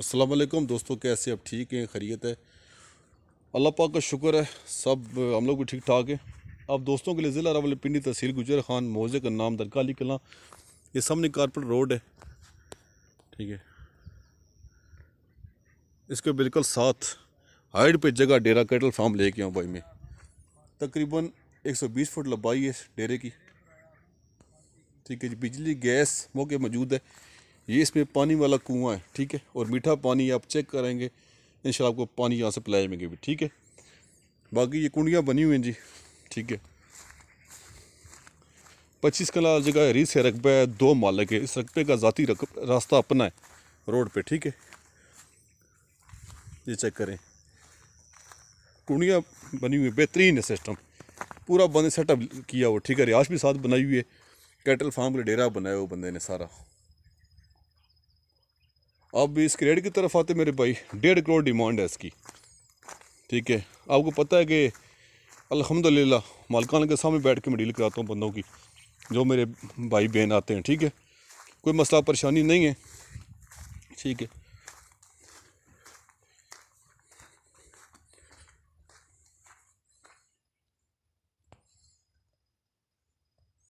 असलकम दोस्तों कैसे अब ठीक हैं खरीत है अल्लाह पाक का शुक्र है सब हम लोग भी ठीक ठाक है अब दोस्तों के लिए ज़िला रावलपिंडी तहसील गुजर खान मोज़े का नाम दरकाली कल ये सामने कारपेट रोड है ठीक है इसके बिल्कुल साथ हाइट पे जगह डेरा कैटल फार्म ले के आऊँ भाई मैं तकरीबन 120 फुट लंबाई है इस डेरे की ठीक है जी बिजली गैस मौके मौजूद है ये इसमें पानी वाला कुआं है ठीक है और मीठा पानी आप चेक करेंगे इन आपको पानी यहाँ से पिलाए जाएंगे भी ठीक है बाकी ये कुंडियाँ बनी हुई हैं जी ठीक है पच्चीस कला जगह रीस है रकबा है दो मालिक है इस रकबे का ज़ाती रक, रास्ता अपना है रोड पे ठीक है ये चेक करें कुंडियाँ बनी हुई बेहतरीन है सिस्टम पूरा बंद सेटअप किया हुआ ठीक है रिहाज भी साथ बनाई हुई है कैटल फार्म का डेरा बनाया हुआ बंदे ने सारा अब इसके रेट की तरफ आते मेरे भाई डेढ़ करोड़ डिमांड है इसकी ठीक है आपको पता है कि अलहमदिल्ला मालकान के सामने बैठ के मैं डील कराता हूँ बंदों की जो मेरे भाई बहन आते हैं ठीक है कोई मसला परेशानी नहीं है ठीक है